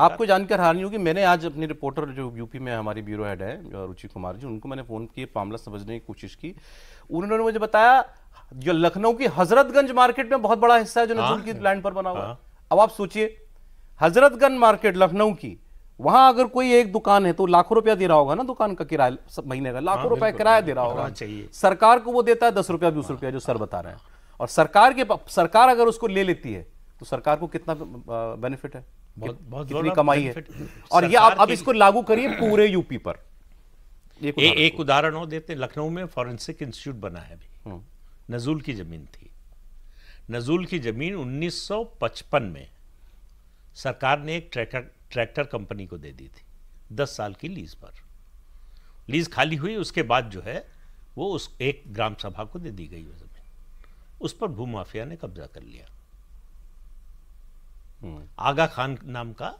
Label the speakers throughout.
Speaker 1: आपको जानकर हानि होगी मैंने आज अपने रिपोर्टर जो यूपी में हमारी ब्यूरो हेड है रुचि कुमार जी उनको मैंने फ़ोन किया मामला समझने की कोशिश की उन्होंने मुझे बताया जो लखनऊ की हजरतगंज मार्केट में बहुत बड़ा हिस्सा है जो नजूल हाँ। की लैंड पर बना हुआ है हाँ। अब आप सोचिए हजरतगंज मार्केट लखनऊ की वहां अगर कोई एक दुकान है तो लाखों रुपया दे रहा होगा ना दुकान का किराया महीने का लाखों हाँ, रुपया किराया दे रहा होगा चाहिए सरकार को वो देता है दस रुपया बीस रुपया जो सर बता रहे हैं और सरकार के सरकार अगर उसको ले लेती है तो सरकार को कितना बेनिफिट है बहुत, बहुत कितनी कमाई है और ये आप अब इसको लागू करिए पूरे
Speaker 2: यूपी पर एक एक उदाहरण हो देते लखनऊ में फॉरेंसिक इंस्टीट्यूट बना है अभी हम्म। नजूल की जमीन थी नजूल की जमीन 1955 में सरकार ने एक ट्रैक्टर ट्रैक्टर कंपनी को दे दी थी 10 साल की लीज पर लीज खाली हुई उसके बाद जो है वो उस एक ग्राम सभा को दे दी गई वो जमीन उस पर भूमाफिया ने कब्जा कर लिया हम्म। आगा खान नाम का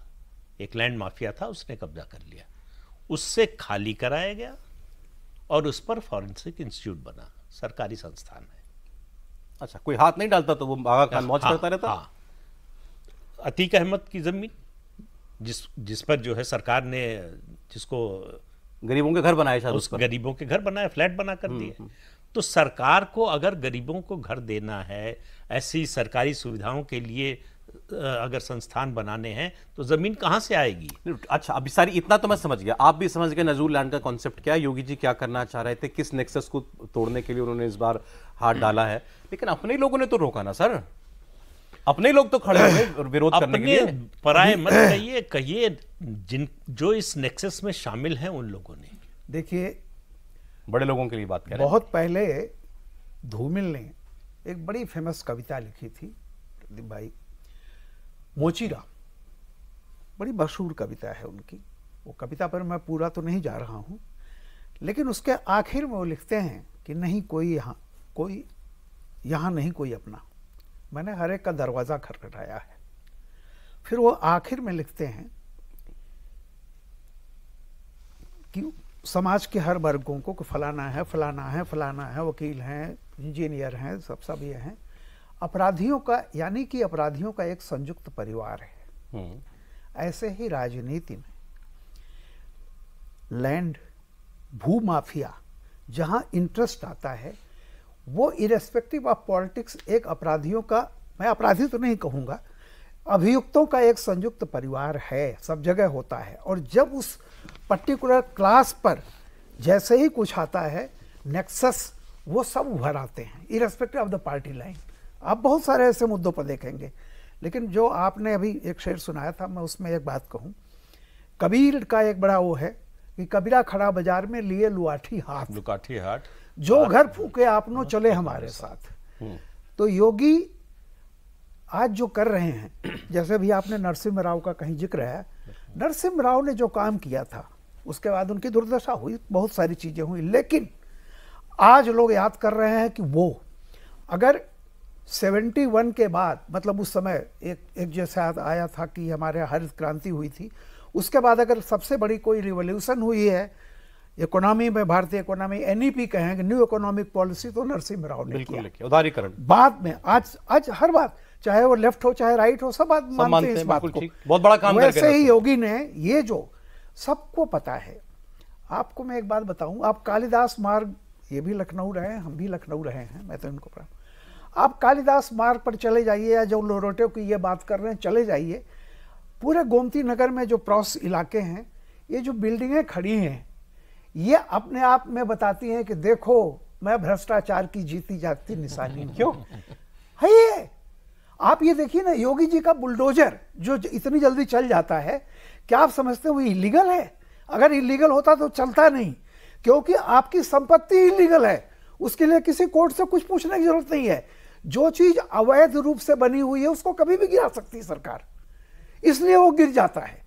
Speaker 2: एक लैंड माफिया था उसने कब्जा कर लिया उससे खाली कराया गया और उस पर फॉरेंसिक इंस्टीट्यूट बना सरकारी संस्थान है अच्छा कोई हाथ नहीं डालता तो वो आगा खान मौज हाँ, करता रहता हाँ अतीक अहमद की जमीन जिस जिस पर जो है सरकार ने जिसको गरीबों के घर बनाए शायद उस गरीबों के घर बनाए फ्लैट बना कर हम्म, दिए हम्म। तो सरकार को अगर गरीबों को घर देना है ऐसी सरकारी सुविधाओं के लिए अगर संस्थान बनाने हैं तो ज़मीन कहाँ से आएगी अच्छा अभी सारी इतना तो मैं समझ गया आप भी समझ गए नजूर लैंड का कॉन्सेप्ट क्या है योगी जी क्या
Speaker 1: करना चाह रहे थे किस नेक्सस को तोड़ने के लिए उन्होंने इस बार हाथ डाला है लेकिन अपने लोगों ने तो
Speaker 2: रोका ना सर अपने लोग तो खड़े हुए विरोध करने के लिए पराए मत कहिए कहिए जिन जो इस नेक्सस में शामिल हैं उन लोगों ने देखिए बड़े लोगों के लिए बात कर
Speaker 3: बहुत पहले धूमिल ने एक बड़ी फेमस कविता लिखी थी भाई मोचीरा बड़ी मशहूर कविता है उनकी वो कविता पर मैं पूरा तो नहीं जा रहा हूँ लेकिन उसके आखिर में वो लिखते हैं कि नहीं कोई यहाँ कोई यहाँ नहीं कोई अपना मैंने हर एक का दरवाज़ा खटखटाया है फिर वो आखिर में लिखते हैं कि समाज के हर वर्गों को फलाना है फलाना है फलाना है वकील हैं इंजीनियर हैं सब सब ये हैं अपराधियों का यानी कि अपराधियों का एक संयुक्त परिवार है हम्म। ऐसे ही राजनीति में लैंड भू माफिया जहां इंटरेस्ट आता है वो इरेस्पेक्टिव ऑफ पॉलिटिक्स एक अपराधियों का मैं अपराधी तो नहीं कहूंगा अभियुक्तों का एक संयुक्त परिवार है सब जगह होता है और जब उस पर्टिकुलर क्लास पर जैसे ही कुछ आता है नेक्सस वो सब उभर आते हैं irrespective of the party line आप बहुत सारे ऐसे मुद्दों पर देखेंगे लेकिन जो आपने अभी एक शेर सुनाया था मैं उसमें एक बात कहूँ कबीर का एक बड़ा वो है कि कबीरा खड़ा बाजार में लिए लुआठी हाथ लुकाठी हाथ जो घर फूके नो चले हमारे साथ हम्म। तो योगी आज जो कर रहे हैं जैसे भी आपने नरसिम्ह राव का कहीं जिक्र है नरसिम्ह राव ने जो काम किया था उसके बाद उनकी दुर्दशा हुई बहुत सारी चीज़ें हुई लेकिन आज लोग याद कर रहे हैं कि वो अगर 71 के बाद मतलब उस समय एक एक जैसा आया था कि हमारे हरित क्रांति हुई थी उसके बाद अगर सबसे बड़ी कोई रिवोल्यूशन हुई है इकोनॉमी में भारतीय इकोनॉमी एनईपी कहेंगे न्यू इकोनॉमिक पॉलिसी तो नरसिंह राव ने
Speaker 1: किया उदारीकरण
Speaker 3: बाद में आज आज हर बात चाहे वो लेफ्ट हो चाहे राइट हो सब बात मानते हैं इस बात को
Speaker 1: बहुत बड़ा काम वैसे ही
Speaker 3: योगी ने ये जो सबको पता है आपको मैं एक बात बताऊं आप कालिदास मार्ग ये भी लखनऊ रहे हैं हम भी लखनऊ रहे हैं मैं तो इनको पढ़ा आप कालिदास मार्ग पर चले जाइए या जो लोरोटे की ये बात कर रहे हैं चले जाइए पूरे गोमती नगर में जो प्रॉस इलाके हैं ये जो बिल्डिंगें खड़ी हैं ये अपने आप में बताती हैं कि देखो मैं भ्रष्टाचार की जीती जाती निशानी क्यों है ये आप ये देखिए ना योगी जी का बुलडोजर जो इतनी जल्दी चल जाता है क्या आप समझते हो इलीगल है अगर इलीगल होता तो चलता नहीं क्योंकि आपकी संपत्ति इलीगल है उसके लिए किसी कोर्ट से कुछ पूछने की जरूरत नहीं है जो चीज अवैध रूप से बनी हुई है उसको कभी भी गिरा सकती है सरकार इसलिए वो गिर जाता है